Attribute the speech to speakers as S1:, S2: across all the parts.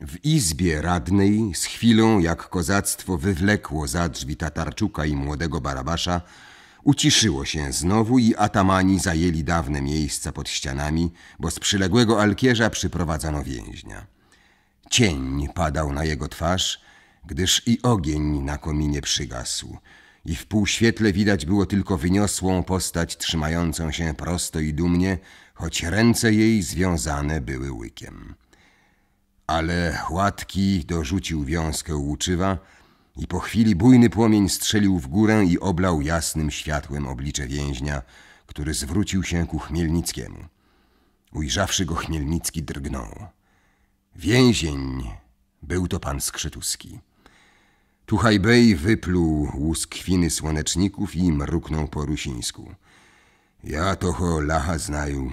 S1: W izbie radnej, z chwilą jak kozactwo wywlekło za drzwi Tatarczuka i młodego Barabasza, uciszyło się znowu i atamani zajęli dawne miejsca pod ścianami, bo z przyległego alkierza przyprowadzano więźnia. Cień padał na jego twarz, gdyż i ogień na kominie przygasł i w półświetle widać było tylko wyniosłą postać trzymającą się prosto i dumnie, choć ręce jej związane były łykiem. Ale Łatki dorzucił wiązkę łuczywa i po chwili bujny płomień strzelił w górę i oblał jasnym światłem oblicze więźnia, który zwrócił się ku Chmielnickiemu. Ujrzawszy go Chmielnicki drgnął. Więzień był to pan Skrzytuski. Tuchajbej wypluł łuskwiny słoneczników i mruknął po rusińsku. Ja toho lacha znaju,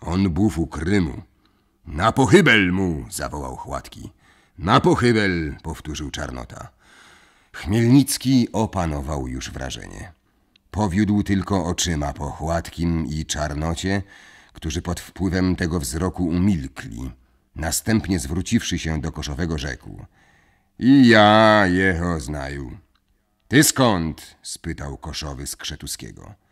S1: on u Krymu. Na pochybel mu! zawołał Chłatki. Na pochybel! powtórzył Czarnota. Chmielnicki opanował już wrażenie. Powiódł tylko oczyma po Chłatkim i Czarnocie, którzy pod wpływem tego wzroku umilkli. Następnie zwróciwszy się do Koszowego rzekł. I ja jeho znaju. Ty skąd? spytał Koszowy z Krzetuskiego.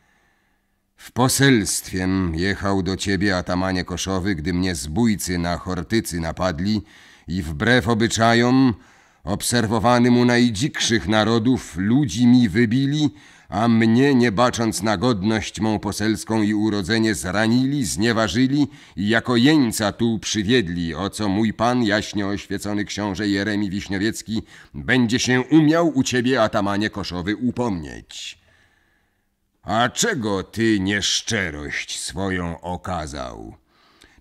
S1: W poselstwiem jechał do ciebie, atamanie Koszowy, gdy mnie zbójcy na Hortycy napadli i wbrew obyczajom, obserwowanym u najdzikszych narodów, ludzi mi wybili, a mnie, nie bacząc na godność mą poselską i urodzenie, zranili, znieważyli i jako jeńca tu przywiedli, o co mój pan, jaśnie oświecony książę Jeremi Wiśniowiecki, będzie się umiał u ciebie, atamanie Koszowy, upomnieć. A czego ty nieszczerość swoją okazał?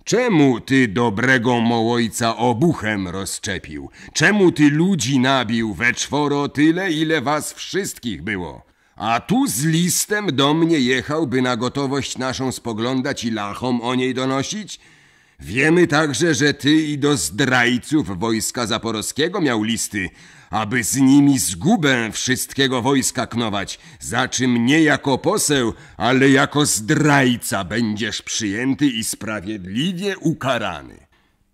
S1: Czemu ty dobrego mołojca obuchem rozczepił? Czemu ty ludzi nabił we czworo tyle, ile was wszystkich było? A tu z listem do mnie jechał, by na gotowość naszą spoglądać i lachom o niej donosić? Wiemy także, że ty i do zdrajców wojska zaporowskiego miał listy, aby z nimi zgubę wszystkiego wojska knować, za czym nie jako poseł, ale jako zdrajca będziesz przyjęty i sprawiedliwie ukarany.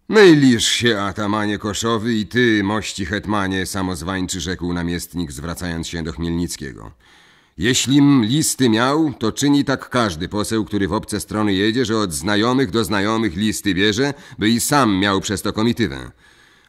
S1: Mylisz się, atamanie Koszowy, i ty, mości hetmanie, samozwańczy, rzekł namiestnik, zwracając się do Chmielnickiego. Jeśli listy miał, to czyni tak każdy poseł, który w obce strony jedzie, że od znajomych do znajomych listy bierze, by i sam miał przez to komitywę.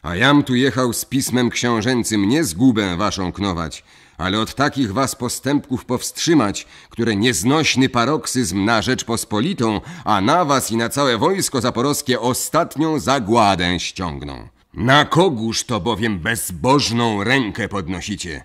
S1: A jam tu jechał z pismem książęcym nie zgubę waszą knować, ale od takich was postępków powstrzymać, które nieznośny paroksyzm na rzecz pospolitą, a na was i na całe wojsko zaporowskie ostatnią zagładę ściągną. Na kogóż to bowiem bezbożną rękę podnosicie?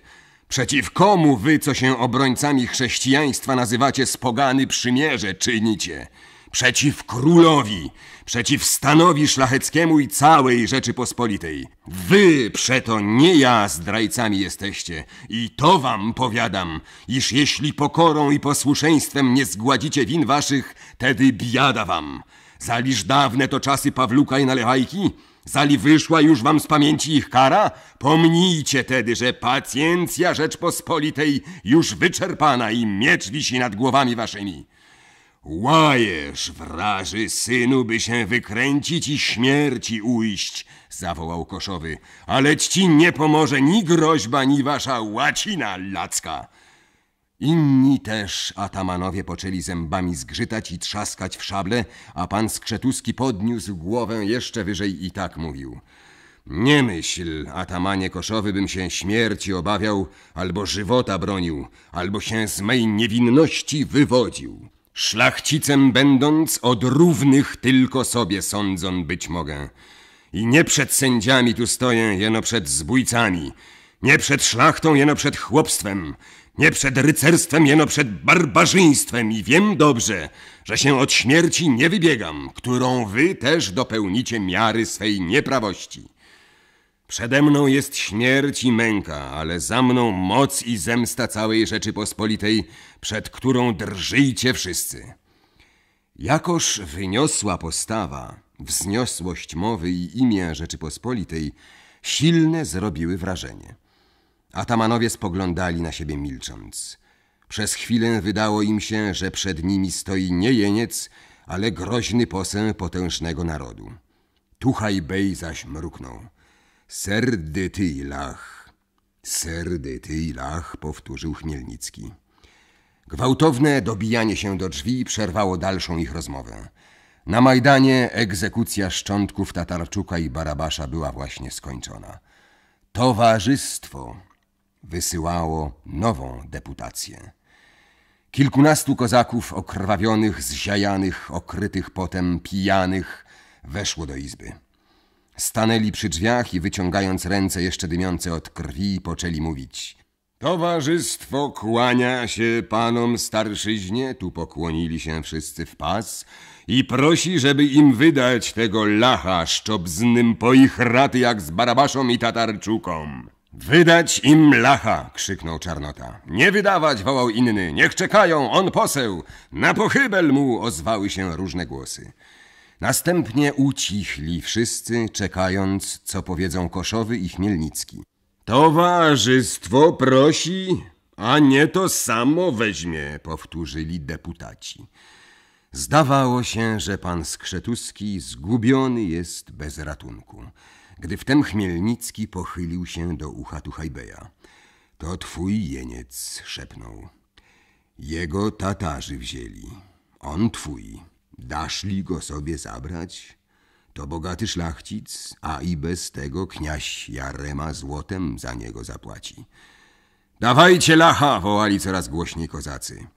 S1: Przeciw komu wy, co się obrońcami chrześcijaństwa nazywacie, spogany przymierze czynicie? przeciw królowi, przeciw stanowi szlacheckiemu i całej Rzeczypospolitej. Wy przeto nie ja zdrajcami jesteście i to wam powiadam, iż jeśli pokorą i posłuszeństwem nie zgładzicie win waszych, tedy biada wam. Zaliż dawne to czasy Pawluka i Nalechajki? Zali wyszła już wam z pamięci ich kara? Pomnijcie tedy, że pacjencja Rzeczpospolitej już wyczerpana i miecz wisi nad głowami waszymi. Łajesz, wraży synu, by się wykręcić i śmierci ujść, zawołał Koszowy, ale ci nie pomoże ni groźba, ni wasza łacina lacka. Inni też atamanowie poczęli zębami zgrzytać i trzaskać w szable, a pan Skrzetuski podniósł głowę jeszcze wyżej i tak mówił. Nie myśl, atamanie koszowy, bym się śmierci obawiał, albo żywota bronił, albo się z mej niewinności wywodził. Szlachcicem będąc, od równych tylko sobie sądzon być mogę. I nie przed sędziami tu stoję, jeno przed zbójcami, nie przed szlachtą, jeno przed chłopstwem, nie przed rycerstwem, jeno przed barbarzyństwem i wiem dobrze, że się od śmierci nie wybiegam, którą wy też dopełnicie miary swej nieprawości. Przede mną jest śmierć i męka, ale za mną moc i zemsta całej Rzeczypospolitej, przed którą drżyjcie wszyscy. Jakoż wyniosła postawa, wzniosłość mowy i imię Rzeczypospolitej silne zrobiły wrażenie. Atamanowie spoglądali na siebie milcząc. Przez chwilę wydało im się, że przed nimi stoi nie jeniec, ale groźny posę potężnego narodu. Tuchaj Bej zaś mruknął – Serdyty Ilach. Serdyty Ilach, powtórzył Chmielnicki. Gwałtowne dobijanie się do drzwi przerwało dalszą ich rozmowę. Na Majdanie egzekucja szczątków Tatarczuka i Barabasza była właśnie skończona. Towarzystwo wysyłało nową deputację. Kilkunastu kozaków okrwawionych, zziajanych, okrytych potem, pijanych weszło do izby. Stanęli przy drzwiach i wyciągając ręce jeszcze dymiące od krwi, poczęli mówić. Towarzystwo kłania się panom starszyźnie, tu pokłonili się wszyscy w pas, i prosi, żeby im wydać tego lacha szczobznym po ich raty jak z Barabaszą i Tatarczuką. Wydać im lacha! krzyknął Czarnota. Nie wydawać! wołał inny. Niech czekają, on poseł! Na pochybel mu! ozwały się różne głosy. Następnie ucichli wszyscy, czekając, co powiedzą Koszowy i Chmielnicki. Towarzystwo prosi, a nie to samo weźmie, powtórzyli deputaci. Zdawało się, że pan Skrzetuski zgubiony jest bez ratunku, gdy wtem Chmielnicki pochylił się do ucha Tuchajbeja. To twój jeniec, szepnął. Jego Tatarzy wzięli, on twój. Daszli go sobie zabrać? To bogaty szlachcic, a i bez tego kniaś Jarema złotem za niego zapłaci. Dawajcie lacha! wołali coraz głośniej kozacy.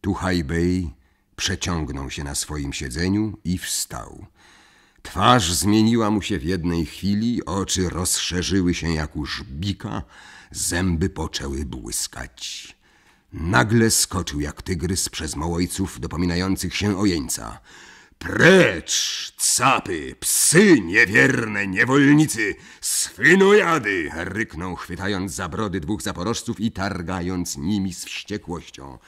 S1: Tuchaj Bey przeciągnął się na swoim siedzeniu i wstał. Twarz zmieniła mu się w jednej chwili, oczy rozszerzyły się jak u żbika, zęby poczęły błyskać. Nagle skoczył jak tygrys przez mołojców dopominających się o jeńca.
S2: Precz,
S1: capy, psy niewierne, niewolnicy, swynojady! ryknął, chwytając za brody dwóch zaporożców i targając nimi z wściekłością.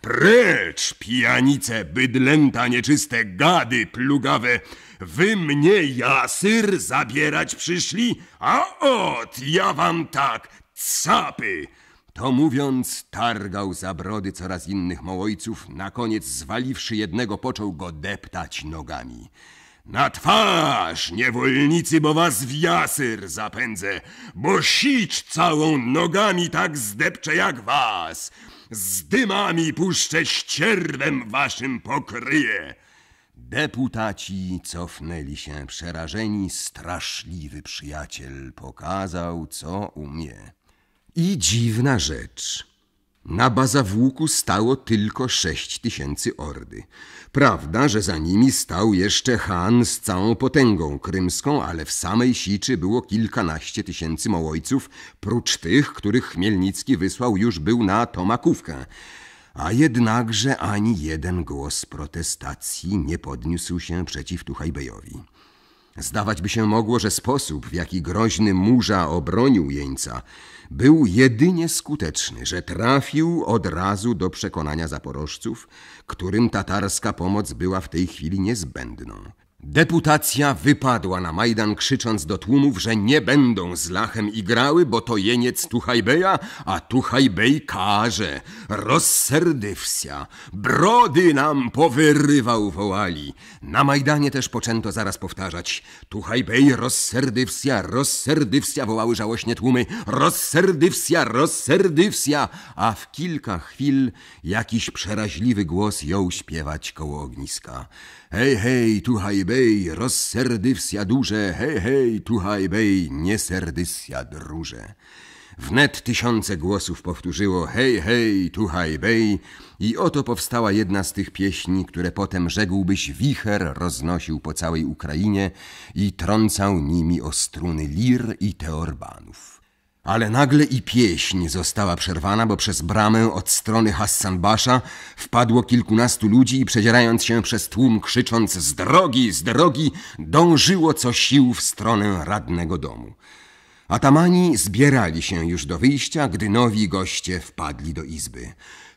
S1: Precz, pijanice, bydlęta, nieczyste, gady plugawe! Wy mnie, jasyr, zabierać przyszli? A ot, ja wam tak, capy! To mówiąc, targał za brody coraz innych mołojców, na koniec zwaliwszy jednego, począł go deptać nogami. Na twarz, niewolnicy, bo was w jasyr zapędzę, bo sić całą nogami tak zdepczę jak was. Z dymami puszczę ścierwem waszym pokryje. Deputaci cofnęli się przerażeni, straszliwy przyjaciel pokazał, co umie. I dziwna rzecz. Na Bazawłuku stało tylko sześć tysięcy ordy. Prawda, że za nimi stał jeszcze Han z całą potęgą krymską, ale w samej Siczy było kilkanaście tysięcy Mołojców, prócz tych, których Chmielnicki wysłał już był na Tomakówkę. A jednakże ani jeden głos protestacji nie podniósł się przeciw Tuchajbejowi. Zdawać by się mogło, że sposób, w jaki groźny murza obronił jeńca, był jedynie skuteczny, że trafił od razu do przekonania zaporożców, którym tatarska pomoc była w tej chwili niezbędną. Deputacja wypadła na Majdan krzycząc do tłumów, że nie będą z Lachem igrały, bo to jeniec Tuhajbeja, a Tuhajbej karze. Rozserdywsia, brody nam powyrywał wołali. Na Majdanie też poczęto zaraz powtarzać. Tuhajbej rozserdywsia, rozserdywsia wołały żałośnie tłumy. Rozserdywsia, rozserdywsia, a w kilka chwil jakiś przeraźliwy głos jął śpiewać koło ogniska. Hej, hej, Tuhajbej bej, rozserdywsja duże, hej, hej, tuhaj bej, nie serdysja druże. Wnet tysiące głosów powtórzyło hej, hej, tuhaj bej i oto powstała jedna z tych pieśni, które potem rzekłbyś wicher roznosił po całej Ukrainie i trącał nimi o struny lir i teorbanów. Ale nagle i pieśń została przerwana, bo przez bramę od strony Hassanbasza wpadło kilkunastu ludzi i przedzierając się przez tłum, krzycząc z drogi, z drogi, dążyło co sił w stronę radnego domu. Atamani zbierali się już do wyjścia, gdy nowi goście wpadli do izby.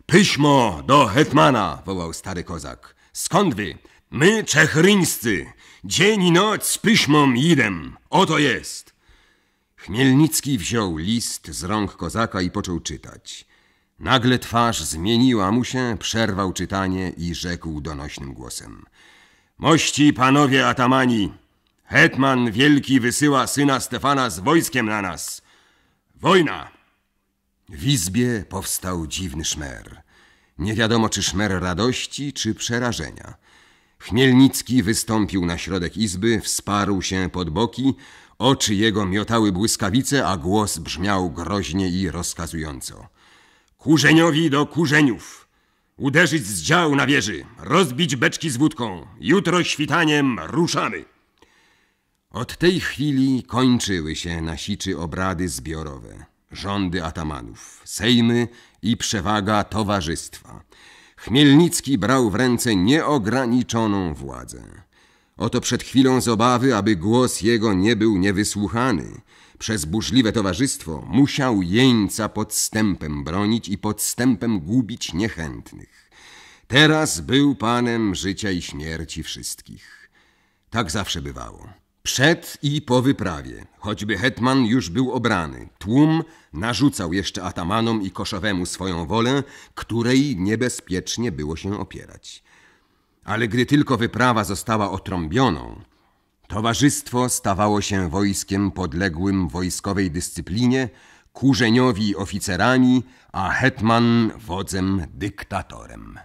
S1: Pyśmo do hetmana! wołał stary kozak. Skąd wy? My, czechryńscy! Dzień i noc z pyśmą idem! Oto jest! Chmielnicki wziął list z rąk kozaka i począł czytać. Nagle twarz zmieniła mu się, przerwał czytanie i rzekł donośnym głosem. Mości panowie atamani, hetman wielki wysyła syna Stefana z wojskiem na nas. Wojna! W izbie powstał dziwny szmer. Nie wiadomo, czy szmer radości, czy przerażenia. Chmielnicki wystąpił na środek izby, wsparł się pod boki, Oczy jego miotały błyskawice, a głos brzmiał groźnie i rozkazująco. Kurzeniowi do kurzeniów! Uderzyć z dział na wieży, rozbić beczki z wódką. Jutro świtaniem ruszamy! Od tej chwili kończyły się na siczy obrady zbiorowe, rządy atamanów, sejmy i przewaga towarzystwa. Chmielnicki brał w ręce nieograniczoną władzę. Oto przed chwilą z obawy, aby głos jego nie był niewysłuchany, przez burzliwe towarzystwo musiał jeńca podstępem bronić i podstępem gubić niechętnych. Teraz był panem życia i śmierci wszystkich. Tak zawsze bywało. Przed i po wyprawie, choćby hetman już był obrany, tłum narzucał jeszcze atamanom i koszowemu swoją wolę, której niebezpiecznie było się opierać. Ale gdy tylko wyprawa została otrąbioną, towarzystwo stawało się wojskiem podległym wojskowej dyscyplinie, kurzeniowi oficerami, a hetman wodzem dyktatorem.